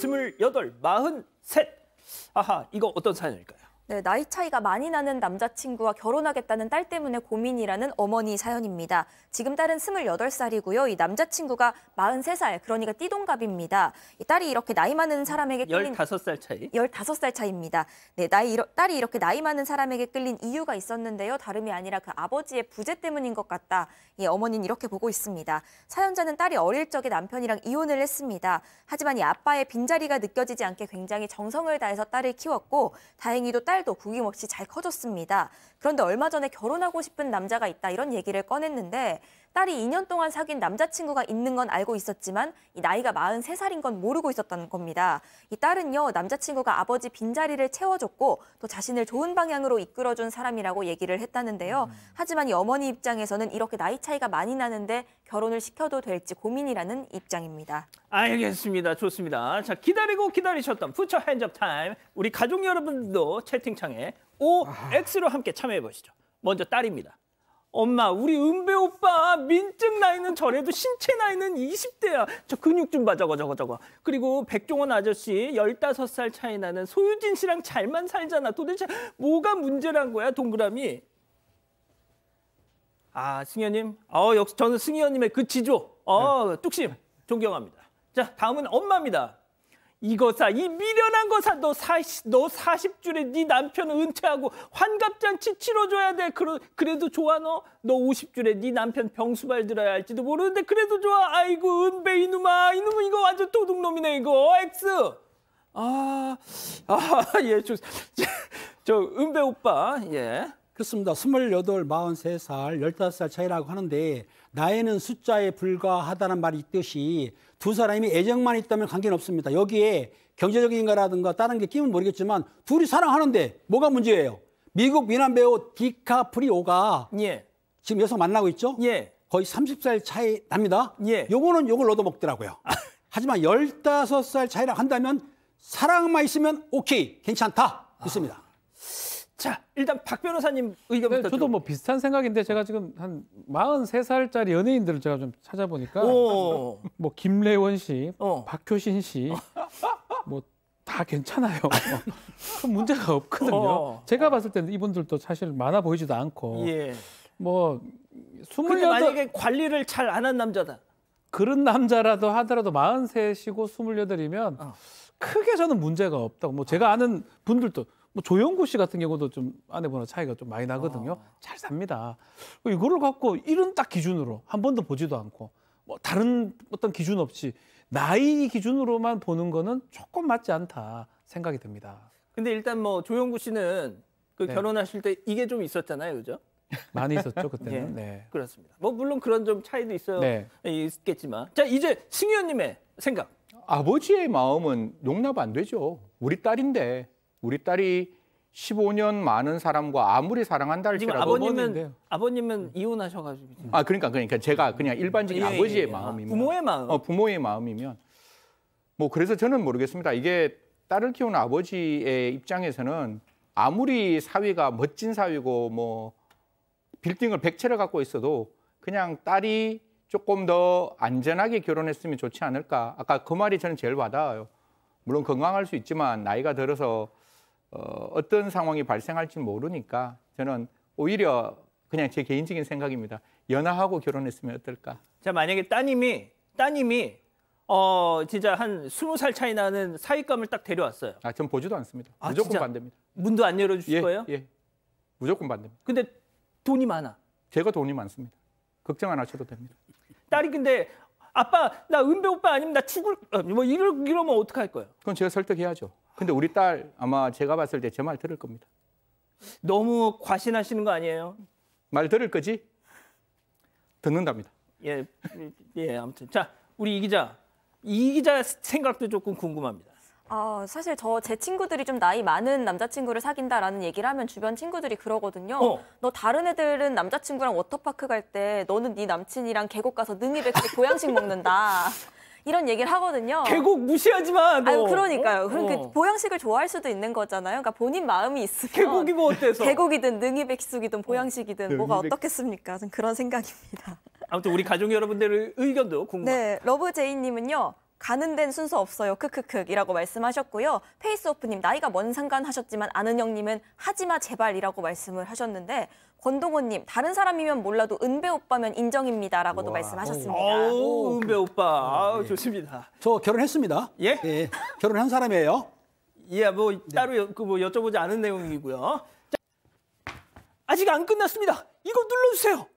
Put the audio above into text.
스물여덟, 마흔셋. 아하, 이거 어떤 사연일까요? 네, 나이 차이가 많이 나는 남자친구와 결혼하겠다는 딸 때문에 고민이라는 어머니 사연입니다. 지금 딸은 28살이고요. 이 남자친구가 43살, 그러니까 띠동갑입니다. 이 딸이 이렇게 나이 많은 사람에게 끌린 15살 차이? 15살 차이입니다. 네, 나이 이러, 딸이 이렇게 나이 많은 사람에게 끌린 이유가 있었는데요. 다름이 아니라 그 아버지의 부재 때문인 것 같다. 예, 어머니는 이렇게 보고 있습니다. 사연자는 딸이 어릴 적에 남편이랑 이혼을 했습니다. 하지만 이 아빠의 빈자리가 느껴지지 않게 굉장히 정성을 다해서 딸을 키웠고 다행히도 딸 딸도 구김없이 잘 커졌습니다. 그런데 얼마 전에 결혼하고 싶은 남자가 있다 이런 얘기를 꺼냈는데 딸이 2년 동안 사귄 남자친구가 있는 건 알고 있었지만 이 나이가 43살인 건 모르고 있었던 겁니다. 이 딸은요, 남자친구가 아버지 빈자리를 채워줬고 또 자신을 좋은 방향으로 이끌어준 사람이라고 얘기를 했다는데요. 음. 하지만 이 어머니 입장에서는 이렇게 나이 차이가 많이 나는데 결혼을 시켜도 될지 고민이라는 입장입니다. 알겠습니다. 좋습니다. 자, 기다리고 기다리셨던 푸처 핸즈업 타임. 우리 가족 여러분들도 채팅창에 아. OX로 함께 참여해 보시죠. 먼저 딸입니다. 엄마, 우리 은배 오빠 민증 나이는 저래도 신체 나이는 20대야. 저 근육 좀 봐, 저거, 저거, 저거. 그리고 백종원 아저씨 15살 차이 나는 소유진 씨랑 잘만 살잖아. 도대체 뭐가 문제란 거야, 동그라미? 아, 승현님. 어, 역시 저는 승현님의 그 지조. 어, 네. 뚝심. 존경합니다. 자, 다음은 엄마입니다. 이거사 이 미련한 거 사 너, 사십 너 40줄에 네 남편 은퇴하고 환갑잔치 치러줘야 돼 그러, 그래도 좋아 너? 너 50줄에 네 남편 병수발 들어야 할지도 모르는데 그래도 좋아 아이고 은배 이놈아 이놈은 이거 완전 도둑놈이네 이거 엑스 아아예 좋저 은배 오빠 예 그렇습니다. 28, 43살, 15살 차이라고 하는데 나이는 숫자에 불과하다는 말이 있듯이 두 사람이 애정만 있다면 관계는 없습니다. 여기에 경제적인 거라든가 다른 게 끼면 모르겠지만 둘이 사랑하는데 뭐가 문제예요? 미국 미남 배우 디카프리오가 예. 지금 여성 만나고 있죠? 예. 거의 30살 차이 납니다. 예. 요거는 요걸 얻어먹더라고요. 아. 하지만 15살 차이라 한다면 사랑만 있으면 오케이, 괜찮다. 아. 있습니다. 아. 자, 일단 박 변호사님 의견부터. 네, 저도 뭐 비슷한 생각인데 제가 지금 한 43살짜리 연예인들을 제가 좀 찾아보니까 오. 뭐 김래원 씨, 어. 박효신 씨, 어. 뭐다 괜찮아요. 뭐 큰 문제가 없거든요. 어. 제가 봤을 때는 이분들도 사실 많아 보이지도 않고 예. 뭐 스물 28... 만약에 관리를 잘 안 한 남자다. 그런 남자라도 하더라도 43이고 28이면 어. 크게 저는 문제가 없다고 뭐 제가 아는 분들도 뭐 조영구 씨 같은 경우도 좀 아내분하고 차이가 좀 많이 나거든요. 아. 잘 삽니다. 뭐 이거를 갖고 이런 딱 기준으로 한 번도 보지도 않고 뭐 다른 어떤 기준 없이 나이 기준으로만 보는 거는 조금 맞지 않다 생각이 듭니다. 근데 일단 뭐 조영구 씨는 그 네. 결혼하실 때 이게 좀 있었잖아요, 그죠? 많이 있었죠 그때는. 네, 네. 그렇습니다. 뭐 물론 그런 좀 차이도 있어요. 네. 예, 있겠지만. 자 이제 승희원님의 생각. 아버지의 마음은 용납 안 되죠. 우리 딸인데 우리 딸이 15년 많은 사람과 아무리 사랑한다 할지라도 아버님은 아버님은 이혼하셔가지고 아 그러니까 그러니까 제가 그냥 일반적인 예, 예 아버지의 예, 예. 마음이면 부모의 마음 어, 부모의 마음이면 뭐 그래서 저는 모르겠습니다 이게 딸을 키우는 아버지의 입장에서는 아무리 사위가 멋진 사위고 뭐 빌딩을 백채를 갖고 있어도 그냥 딸이 조금 더 안전하게 결혼했으면 좋지 않을까 아까 그 말이 저는 제일 와닿아요 물론 건강할 수 있지만 나이가 들어서 어, 떤 상황이 발생할지 모르니까 저는 오히려 그냥 제 개인적인 생각입니다. 연하하고 결혼했으면 어떨까? 자, 만약에 따님이 따님이 어 진짜 한 스무 살 차이 나는 사윗감을 딱 데려왔어요. 아, 전 보지도 않습니다. 아, 무조건 진짜? 반대입니다. 문도 안 열어 주실 예, 거예요? 예. 무조건 반대입니다. 근데 돈이 많아. 제가 돈이 많습니다. 걱정 안 하셔도 됩니다. 딸이 근데 아빠 나 은배 오빠 아니면 나 죽을 어, 뭐 이러, 이러면 어떡할 거예요? 그건 제가 설득해야죠. 근데 우리 딸 아마 제가 봤을 때 제 말 들을 겁니다. 너무 과신하시는 거 아니에요? 말 들을 거지? 듣는답니다. 예, 예, 아무튼 자 우리 이 기자, 이 기자 생각도 조금 궁금합니다. 아, 사실 저 제 친구들이 좀 나이 많은 남자친구를 사귄다라는 얘기를 하면 주변 친구들이 그러거든요. 어. 너 다른 애들은 남자친구랑 워터파크 갈 때 너는 네 남친이랑 계곡 가서 능이백숙 보양식 먹는다. 이런 얘기를 하거든요. 계곡 무시하지만 너. 아유, 그러니까요. 어? 그러니까 어. 보양식을 좋아할 수도 있는 거잖아요. 그러니까 본인 마음이 있으면 계곡이 뭐 어때서? 계곡이든 능이백숙이든 어. 보양식이든 어. 뭐가 어떻겠습니까? 그런 생각입니다. 아무튼 우리 가족 여러분들의 의견도 궁금 네, 러브제이님은요. 가는 데는 순서 없어요. 크크크이라고 말씀하셨고요. 페이스오프님 나이가 뭔 상관 하셨지만 아는 형님은 하지마 제발이라고 말씀을 하셨는데 권동호님 다른 사람이면 몰라도 은배 오빠면 인정입니다라고도 와. 말씀하셨습니다. 오, 그 은배 그 오빠 아, 네. 좋습니다. 저 결혼했습니다. 예? 예 결혼한 사람이에요. 예, 뭐 따로 그 뭐 여쭤보지 않은 내용이고요. 자, 아직 안 끝났습니다. 이거 눌러주세요.